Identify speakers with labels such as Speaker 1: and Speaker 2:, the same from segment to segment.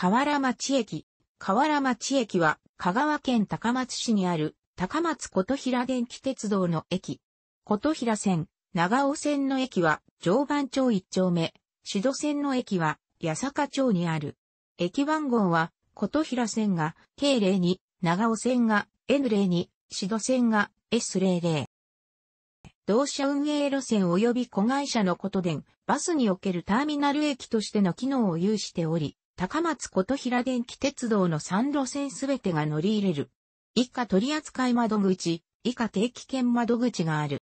Speaker 1: 河原町駅。河原町駅は、香川県高松市にある、高松琴平電気鉄道の駅。琴平線、長尾線の駅は、常磐町一丁目。志戸線の駅は、八坂町にある。駅番号は、琴平線が K02、長尾線が N02、志戸線が S00。同社運営路線及び子会社のことで、バスにおけるターミナル駅としての機能を有しており、高松琴平電気鉄道の3路線すべてが乗り入れる。以下取扱窓口、以下定期券窓口がある。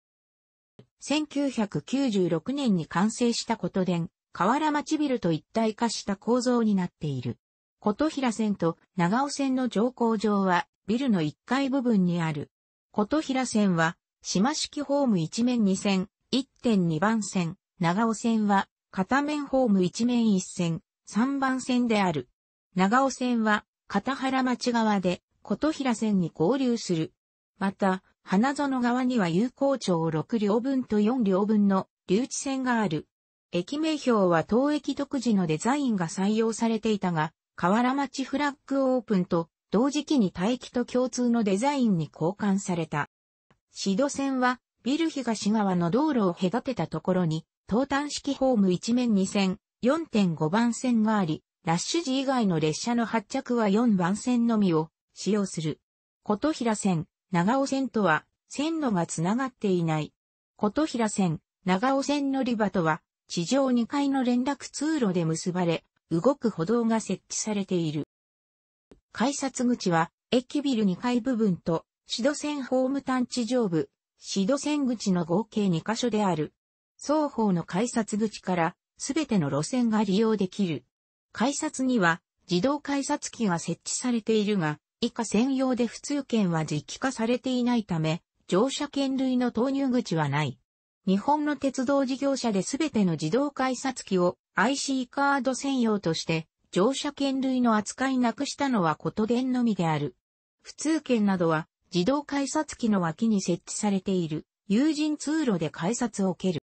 Speaker 1: 1996年に完成した琴電、河原町ビルと一体化した構造になっている。琴平線と長尾線の乗降場はビルの1階部分にある。琴平線は島式ホーム1面2線、1.2番線、長尾線は片面ホーム1面1線、3番線である。長尾線は、片原町側で、琴平線に合流する。また、花園側には有効町6両分と4両分の留置線がある。駅名標は当駅独自のデザインが採用されていたが、河原町フラッグオープンと同時期に待機と共通のデザインに交換された。指導線はビル東側の道路を隔てたところに、東端式ホーム一面二線、4.5番線があり、ラッシュ時以外の列車の発着は4番線のみを使用する。琴平線、長尾線とは線路がつながっていない。琴平線、長尾線乗り場とは地上2階の連絡通路で結ばれ、動く歩道が設置されている。改札口は駅ビル2階部分と指導線ホーム探知地上部、指導線口の合計2カ所である。双方の改札口からすべての路線が利用できる。改札には自動改札機が設置されているが、以下専用で普通券は実機化されていないため、乗車券類の投入口はない。日本の鉄道事業者で全ての自動改札機を IC カード専用として乗車券類の扱いなくしたのはことでんのみである。普通券などは自動改札機の脇に設置されている有人通路で改札を受ける。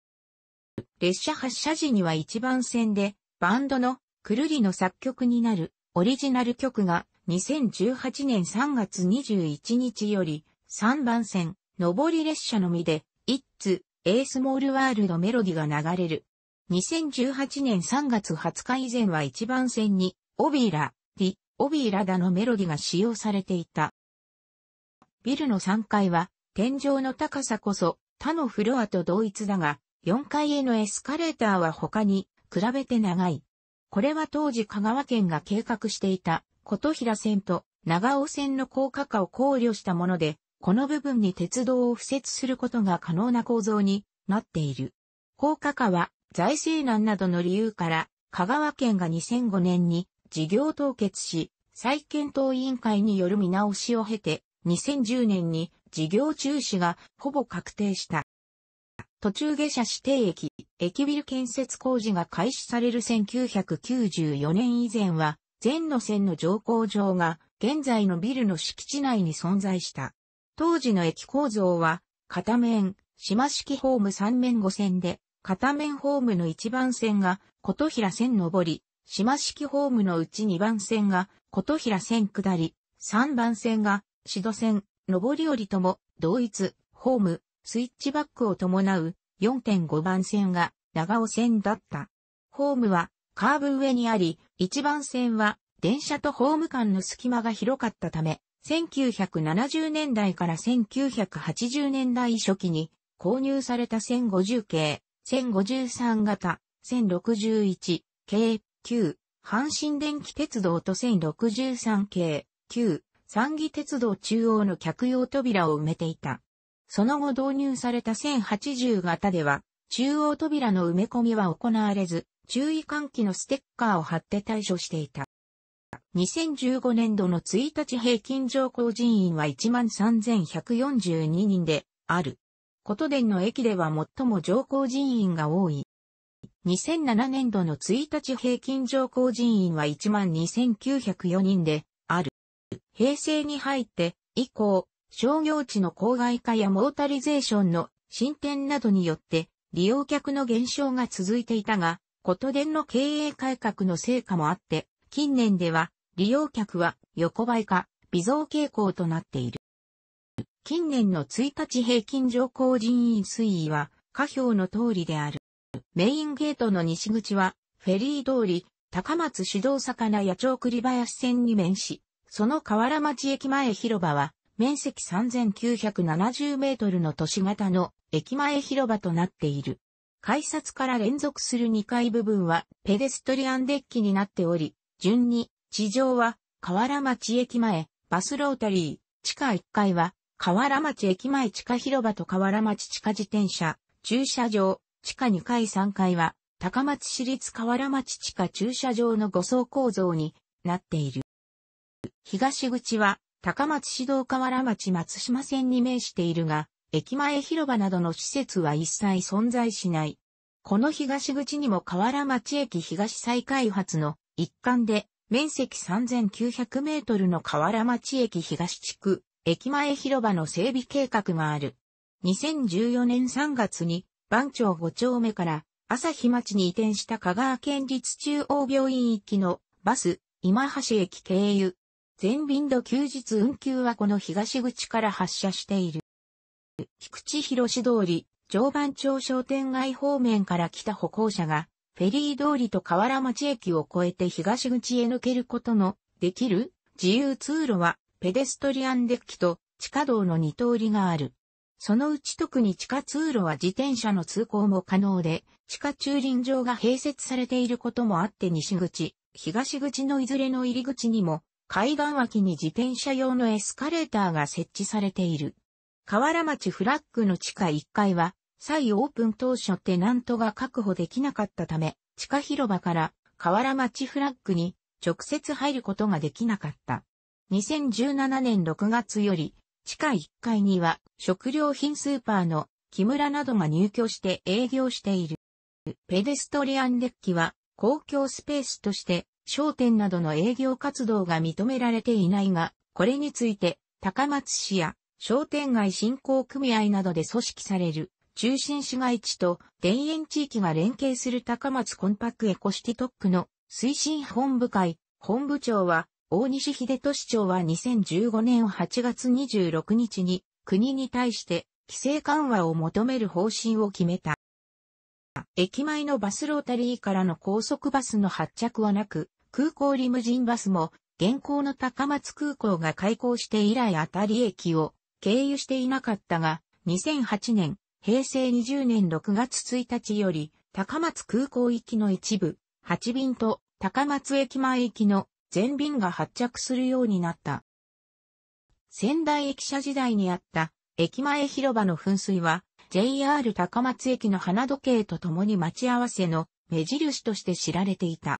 Speaker 1: 列車発車時には1番線で、バンドのくるりの作曲になるオリジナル曲が2018年3月21日より3番線上り列車のみで It's A Small World メロディが流れる。2018年3月20日以前は1番線にオビーラ、ディ、オビーラダのメロディが使用されていた。ビルの3階は天井の高さこそ他のフロアと同一だが4階へのエスカレーターは他に比べて長い。これは当時香川県が計画していた琴平線と長尾線の高架化を考慮したもので、この部分に鉄道を付設することが可能な構造になっている。高架化は財政難などの理由から香川県が2005年に事業凍結し、再検討委員会による見直しを経て、2010年に事業中止がほぼ確定した。途中下車指定駅、駅ビル建設工事が開始される1994年以前は、全路線の乗降場が現在のビルの敷地内に存在した。当時の駅構造は、片面、島式ホーム3面5線で、片面ホームの1番線が琴平線上り、島式ホームのうち2番線が琴平線下り、3番線がシ戸線上り下りとも同一ホームスイッチバックを伴う4.5番線が長尾線だった。ホームはカーブ上にあり、1番線は電車とホーム間の隙間が広かったため、1970年代から1980年代初期に購入された1050系、1053型、1061系、9、阪神電気鉄道と1063系、9、三義鉄道中央の客用扉を埋めていた。その後導入された1080型では、中央扉の埋め込みは行われず、注意喚起のステッカーを貼って対処していた。2015年度の1日平均乗降人員は13,142人である。ことでんの駅では最も乗降人員が多い。2007年度の1日平均乗降人員は12,904人である。平成に入って以降、商業地の郊外化やモータリゼーションの進展などによって利用客の減少が続いていたが、ことでの経営改革の成果もあって、近年では利用客は横ばいか微増傾向となっている。近年の1日平均乗降人員推移は、下表の通りである。メインゲートの西口は、フェリー通り、高松主導魚野鳥栗林線に面し、その河原町駅前広場は、面積3970メートルの都市型の駅前広場となっている。改札から連続する2階部分はペデストリアンデッキになっており、順に地上は河原町駅前バスロータリー、地下1階は河原町駅前地下広場と河原町地下自転車、駐車場、地下2階3階は高松市立河原町地下駐車場の5層構造になっている。東口は高松市道河原町松島線に面しているが、駅前広場などの施設は一切存在しない。この東口にも河原町駅東再開発の一環で、面積3900メートルの河原町駅東地区、駅前広場の整備計画がある。2014年3月に、番町5丁目から朝日町に移転した香川県立中央病院行きのバス、今橋駅経由、全便の休日運休はこの東口から発車している。菊池広通り、常磐町商店街方面から来た歩行者が、フェリー通りと河原町駅を越えて東口へ抜けることのできる自由通路はペデストリアンデッキと地下道の2通りがある。そのうち特に地下通路は自転車の通行も可能で、地下駐輪場が併設されていることもあって西口、東口のいずれの入り口にも海岸脇に自転車用のエスカレーターが設置されている。河原町フラッグの地下1階は、再オープン当初テナントが確保できなかったため、地下広場から河原町フラッグに直接入ることができなかった。2017年6月より、地下1階には食料品スーパーの木村などが入居して営業している。ペデストリアンデッキは公共スペースとして商店などの営業活動が認められていないが、これについて、高松市や商店街振興組合などで組織される中心市街地と田園地域が連携する高松コンパクエコシティトックの推進本部会、本部長は、大西秀俊長は2015年8月26日に国に対して規制緩和を求める方針を決めた。駅前のバスロータリーからの高速バスの発着はなく、空港リムジンバスも、現行の高松空港が開港して以来あたり駅を経由していなかったが、2008年、平成20年6月1日より、高松空港行きの一部、8便と高松駅前行きの全便が発着するようになった。仙台駅舎時代にあった駅前広場の噴水は JR 高松駅の花時計と共に待ち合わせの目印として知られていた。